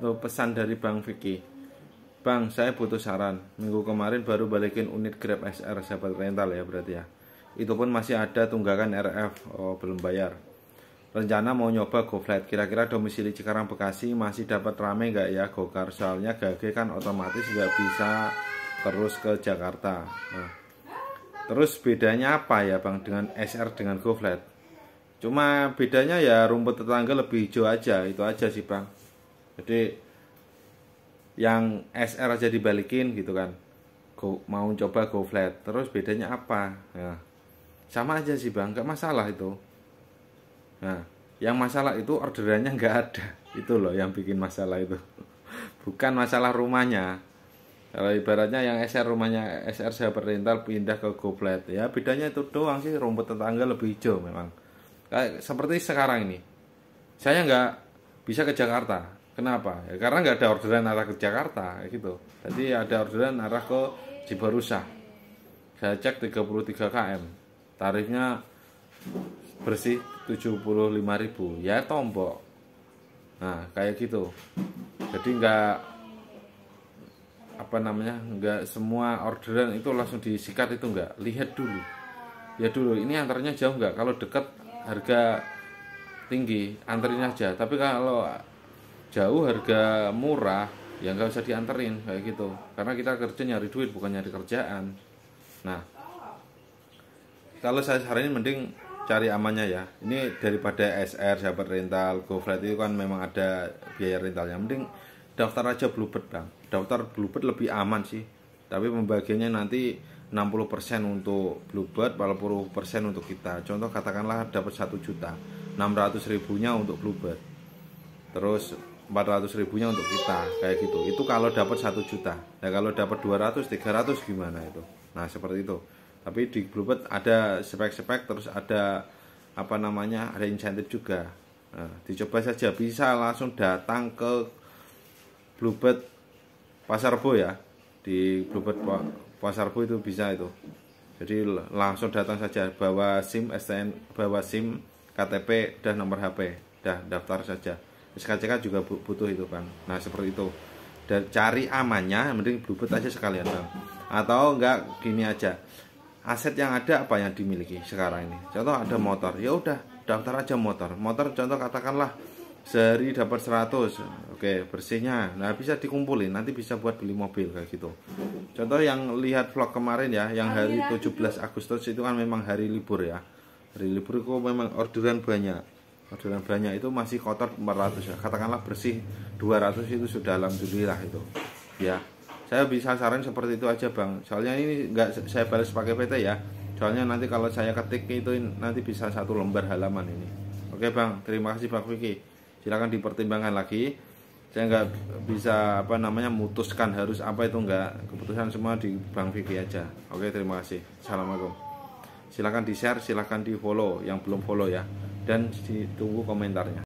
atau pesan dari Bang Vicky. Bang, saya butuh saran. Minggu kemarin baru balikin unit Grab SR sahabat rental ya berarti ya. Itu pun masih ada tunggakan RF, oh, belum bayar. Rencana mau nyoba GoFlight, kira-kira domisili Cikarang Bekasi masih dapat rame nggak ya Gokar? Soalnya Gage kan otomatis nggak bisa terus ke Jakarta. Nah, terus bedanya apa ya Bang dengan SR dengan GoFlight? Cuma bedanya ya rumput tetangga lebih hijau aja, itu aja sih Bang jadi yang SR aja dibalikin gitu kan go, mau coba go flat terus bedanya apa ya sama aja sih bang nggak masalah itu nah yang masalah itu orderannya nggak ada itu loh yang bikin masalah itu bukan masalah rumahnya kalau ibaratnya yang SR rumahnya SR saya perintah pindah ke go flat ya bedanya itu doang sih rumput tetangga lebih hijau memang kayak seperti sekarang ini saya nggak bisa ke Jakarta Kenapa? Ya, karena nggak ada orderan arah ke Jakarta ya gitu. Jadi ada orderan arah ke Cibarusah. Saya cek 33 km. Tarifnya bersih 75.000. Ya tombok. Nah, kayak gitu. Jadi nggak apa namanya? nggak semua orderan itu langsung disikat itu nggak. Lihat dulu. Ya dulu ini antarnya jauh nggak? Kalau dekat harga tinggi, anterin aja. Tapi kalau jauh harga murah yang nggak usah dianterin kayak gitu karena kita kerja nyari duit bukan nyari kerjaan nah kalau saya saranin mending cari amannya ya ini daripada SR sahabat rental GoFlight itu kan memang ada biaya rentalnya mending daftar aja Bluebird bang daftar Bluebird lebih aman sih tapi pembagiannya nanti 60% untuk Bluebird 40% untuk kita contoh katakanlah dapat 1 juta 600 ribunya untuk Bluebird terus 400 ribunya untuk kita kayak gitu itu kalau dapat 1 juta ya kalau dapat 200 300 gimana itu nah seperti itu tapi di Bluebird ada spek-spek terus ada apa namanya ada insentif juga nah, dicoba saja bisa langsung datang ke Bluebird Pasar Bo ya di Bluebird Pasar Bo itu bisa itu jadi langsung datang saja bawa SIM STN bawa SIM KTP dan nomor HP dah daftar saja SKCK juga butuh itu bang nah seperti itu dan cari amannya mending bluebird aja sekalian bang atau enggak gini aja aset yang ada apa yang dimiliki sekarang ini contoh ada motor ya udah daftar aja motor motor contoh katakanlah sehari dapat 100 oke bersihnya nah bisa dikumpulin nanti bisa buat beli mobil kayak gitu contoh yang lihat vlog kemarin ya yang hari 17 Agustus itu kan memang hari libur ya hari libur kok memang orderan banyak orderan banyak itu masih kotor 400 ya katakanlah bersih 200 itu sudah alhamdulillah itu ya saya bisa saran seperti itu aja bang soalnya ini nggak saya balas pakai PT ya soalnya nanti kalau saya ketik itu nanti bisa satu lembar halaman ini oke bang terima kasih bang Vicky silahkan dipertimbangkan lagi saya nggak bisa apa namanya memutuskan harus apa itu enggak keputusan semua di Bang Vicky aja oke terima kasih assalamualaikum silahkan di share silahkan di follow yang belum follow ya dan ditunggu komentarnya